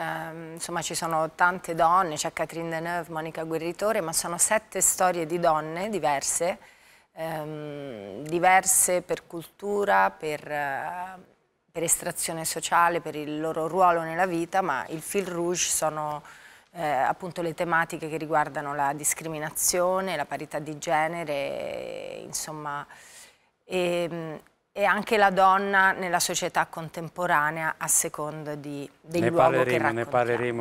Eh, insomma ci sono tante donne, c'è Catherine Deneuve, Monica Guerritore, ma sono sette storie di donne diverse, ehm, diverse per cultura, per, eh, per, estrazione sociale, per il loro ruolo nella vita, ma il fil rouge sono eh, appunto le tematiche che riguardano la discriminazione, la parità di genere, insomma... E, ehm, e anche la donna nella società contemporanea a seconda di, del ne che raccontiamo. Ne parleremo.